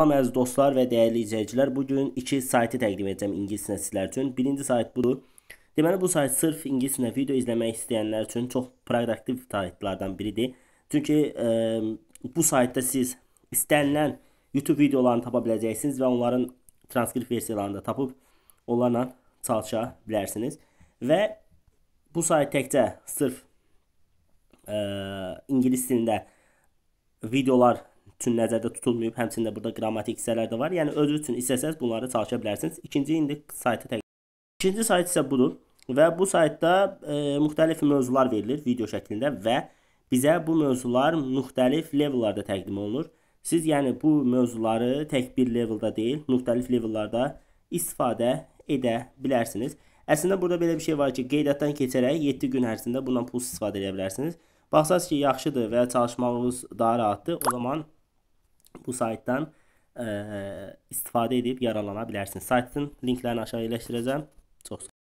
Salam əziz dostlar və dəyərli izləyicilər, bu gün 2 saytı təqdim edəcəm ingiliscə sizlər üçün. Birinci sayt budur. Deməli bu sayt sırf ingiliscə video izləmək istəyənlər üçün çox produktiv saytlardan biridir. Çünki ə, bu saytda siz istənilən YouTube videolarını tapa biləcəksiniz və onların transkript versiyalarını da tapıb onlarla çalışa bilərsiniz. Və bu sayt təkcə sırf ə, ingilis dilində videolar üçün nəzərdə tutulmayıb, həmçində burada qrammatik hissələr də var. Yəni özünüz üçün istəsəz bunları çalışa bilərsiniz. İkinci indi saytı təqdim. İkinci sayt isə budur və bu saytda e, müxtəlif mövzular verilir video şəklində və bizə bu mövzular müxtəlif levellarda təqdim olunur. Siz yəni bu mövzuları tək bir levelda deyil, müxtəlif levellarda istifadə edə bilərsiniz. Əslində burada belə bir şey var ki, qeydatdan keçərək 7 gün ərzində bundan pulsuz istifadə edə bilərsiniz. Baxsaz ki, yaxşıdır və çalışmağınız daha rahatdır, o zaman bu saytdan ə, istifadə edib yararlana bilərsiniz. Saytın linklərini aşağı yerləşdirəcəm. Çox